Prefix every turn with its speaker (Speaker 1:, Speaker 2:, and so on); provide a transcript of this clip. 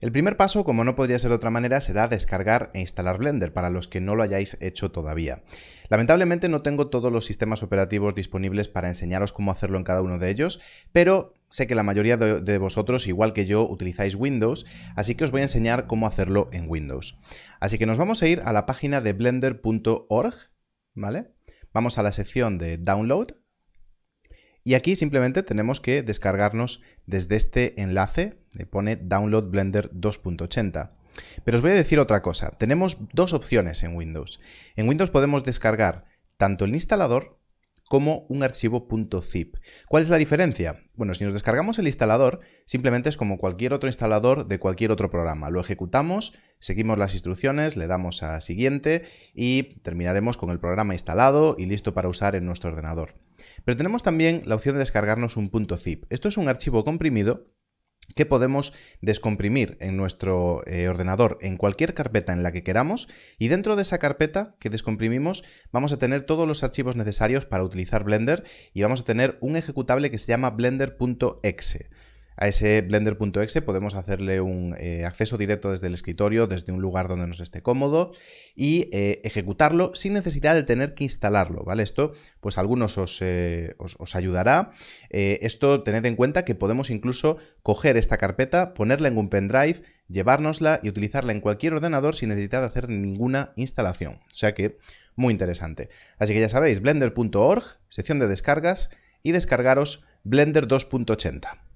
Speaker 1: El primer paso, como no podría ser de otra manera, será descargar e instalar Blender, para los que no lo hayáis hecho todavía. Lamentablemente no tengo todos los sistemas operativos disponibles para enseñaros cómo hacerlo en cada uno de ellos, pero sé que la mayoría de, vosotros, igual que yo, utilizáis Windows, así que os voy a enseñar cómo hacerlo en Windows. Así que nos vamos a ir a la página de blender.org, ¿vale? Vamos a la sección de Download, y aquí simplemente tenemos que descargarnos desde este enlace, pone Download Blender 2.80. Pero os voy a decir otra cosa, tenemos dos opciones en Windows. En Windows podemos descargar tanto el instalador como un archivo .zip. ¿Cuál es la diferencia? Bueno, si nos descargamos el instalador, simplemente es como cualquier otro instalador de cualquier otro programa. Lo ejecutamos, seguimos las instrucciones, le damos a siguiente y terminaremos con el programa instalado y listo para usar en nuestro ordenador. Pero tenemos también la opción de descargarnos un .zip. Esto es un archivo comprimido que podemos descomprimir en nuestro eh, ordenador en cualquier carpeta en la que queramos y dentro de esa carpeta que descomprimimos vamos a tener todos los archivos necesarios para utilizar Blender y vamos a tener un ejecutable que se llama blender.exe. A ese blender.exe podemos hacerle un eh, acceso directo desde el escritorio, desde un lugar donde nos esté cómodo y eh, ejecutarlo sin necesidad de tener que instalarlo, ¿vale? Esto, pues a algunos os, eh, ayudará. esto tened en cuenta que podemos incluso coger esta carpeta, ponerla en un pendrive, llevárnosla y utilizarla en cualquier ordenador sin necesidad de hacer ninguna instalación. O sea que muy interesante. Así que ya sabéis, blender.org, sección de descargas y descargaros Blender 2.80.